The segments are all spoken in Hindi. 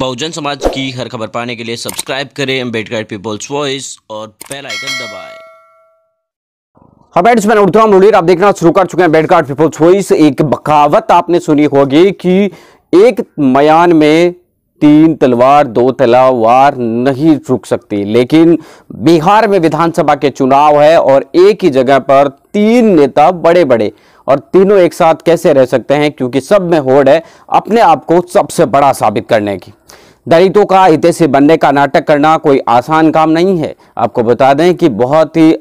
बहुजन समाज की हर खबर पाने के लिए सब्सक्राइब करें अम्बेडकर पीपल्स वॉइस और बेल आइकन दबाएं। हाँ बैट्स आप देखना शुरू कर चुके हैं बेडकार्ड पीपल्स वॉइस एक बकावत आपने सुनी होगी कि एक मयान में तीन तलवार दो तलवार नहीं रुक सकती लेकिन बिहार में विधानसभा के चुनाव है और एक ही जगह पर तीन नेता बड़े बड़े और तीनों एक साथ कैसे रह सकते हैं क्योंकि सब में होड़ है अपने आप को सबसे बड़ा साबित करने की दलितों का हितैषी बनने का नाटक करना कोई आसान काम नहीं है आपको बता दें कि बहुत ही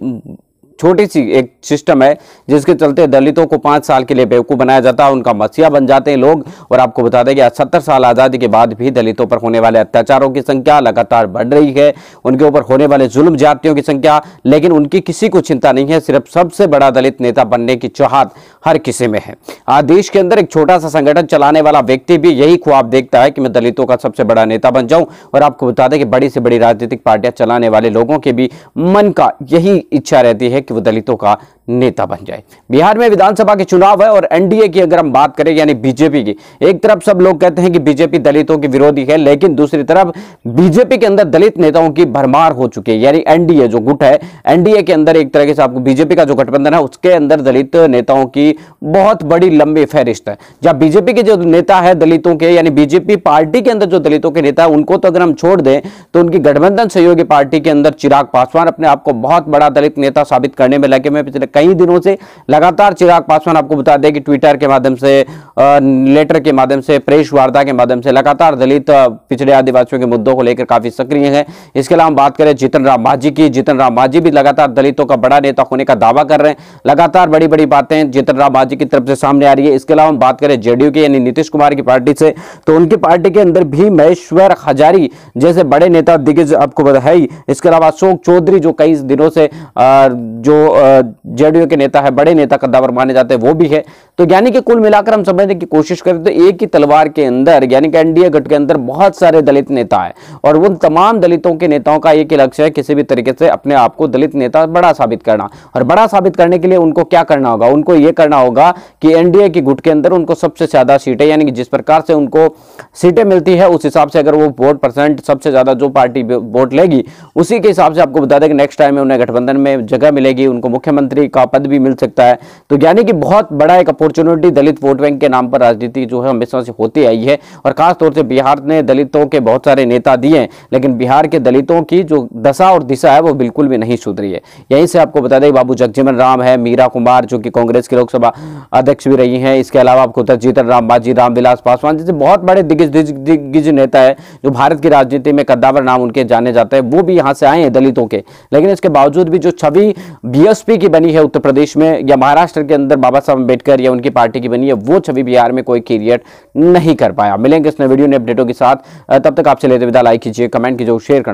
छोटी सी एक सिस्टम है जिसके चलते दलितों को पाँच साल के लिए बेवकूफ़ बनाया जाता है उनका मसीहा बन जाते हैं लोग और आपको बता दें कि सत्तर साल आज़ादी के बाद भी दलितों पर होने वाले अत्याचारों की संख्या लगातार बढ़ रही है उनके ऊपर होने वाले जुल्म जातियों की संख्या लेकिन उनकी किसी को चिंता नहीं है सिर्फ सबसे बड़ा दलित नेता बनने की चाहत हर किसी में है आज देश के अंदर एक छोटा सा संगठन चलाने वाला व्यक्ति भी यही ख्वाब देखता है कि मैं दलितों का सबसे बड़ा नेता बन जाऊं और आपको बता दें कि बड़ी से बड़ी राजनीतिक पार्टियां चलाने वाले लोगों के भी मन का यही इच्छा रहती है कि वो दलितों का नेता बन जाए बिहार में विधानसभा के चुनाव है और एनडीए की अगर हम बात करें यानी बीजेपी की एक तरफ सब लोग कहते हैं कि बीजेपी दलितों की विरोधी है लेकिन दूसरी तरफ बीजेपी के अंदर दलित नेताओं की भरमार हो चुकी है यानी एनडीए जो गुट है एनडीए के अंदर एक तरह से आपको बीजेपी का जो गठबंधन है उसके अंदर दलित नेताओं की बहुत बड़ी लंबी फहरिस्त है जब बीजेपी के जो नेता है दलितों के यानी बीजेपी पार्टी के अंदर जो दलितों के नेता है उनको तो अगर हम छोड़ दें तो उनकी गठबंधन सहयोगी पार्टी के अंदर चिराग पासवान अपने आप को बहुत बड़ा दलित नेता साबित करने में लगे हुए पिछले कई दिनों से लगातार चिराग पासवान आपको बता दें कि ट्विटर के माध्यम से लेटर के माध्यम से प्रेस वार्ता के माध्यम से लगातार दलित पिछड़े आदिवासियों के मुद्दों को लेकर काफी सक्रिय है इसके अलावा बात करें जीतन राम मांझी की जीतन राम मांझी भी लगातार दलितों का बड़ा नेता होने का दावा कर रहे हैं लगातार बड़ी बड़ी बातें जीतन राम मांझी की तरफ से सामने आ रही है इसके अलावा हम बात करें जेडीयू की यानी नीतीश कुमार की पार्टी से तो उनकी पार्टी के अंदर भी महेश्वर हजारी जैसे बड़े नेता दिग्गज आपको है इसके अलावा अशोक चौधरी जो कई दिनों से जो जेडीयू के नेता है बड़े नेता कद्दावर माने जाते हैं वो भी है तो यानी कि कुल मिलाकर हम समझने की कोशिश करें तो एक ही तलवार के अंदर यानी कि एनडीए गठ के अंदर बहुत सारे दलित नेता है और उन तमाम दलितों के नेताओं का एक ही लक्ष्य है किसी भी तरीके से अपने आप को दलित नेता बड़ा साबित करना और बड़ा साबित करने के लिए उनको क्या करना होगा उनको यह करना होगा कि एनडीए के गुट के अंदर उनको सबसे ज्यादा सीटें यानी कि जिस प्रकार से उनको सीटें मिलती है उस हिसाब से अगर वो वोट परसेंट सबसे ज्यादा जो पार्टी वोट लेगी उसी के हिसाब से आपको बता दें कि नेक्स्ट टाइम में उन्हें गठबंधन में जगह मिलेगी उनको मुख्यमंत्री का पद भी मिल सकता है तो यानी कि बहुत बड़ा एक अपॉर्चुनिटी दलित वोट बैंक के नाम पर राजनीति जो है हमेशा से होती आई है और खासतौर से बिहार ने दलितों के बहुत सारे नेता दिए हैं लेकिन बिहार के दलितों की जो दशा और दिशा है वो बिल्कुल भी नहीं सुधरी है यहीं से आपको बता दें बाबू जगजीवन राम है मीरा कुमार जो कि कांग्रेस की लोकसभा अध्यक्ष भी रही हैं इसके अलावा आपको जीतन राम बाजी रामविलास पासवान जैसे बहुत बड़े दिग्गज दिग्गज नेता है जो भारत की राजनीति में कद्दावर नाम उनके जाने जाते हैं वो भी यहाँ से आए हैं दलितों के लेकिन इसके बावजूद भी जो छवि बीएसपी की बनी है है उत्तर प्रदेश में या महाराष्ट्र के अंदर बाबा साहब अम्बेडकर या उनकी पार्टी की बनी है वो छवि बिहार में कोई क्रिएट नहीं कर पाया मिलेंगे इस नए वीडियो ने अपडेटों के साथ तब तक आपसे लेते विदा लाइक कीजिए कमेंट कीजिए शेयर करना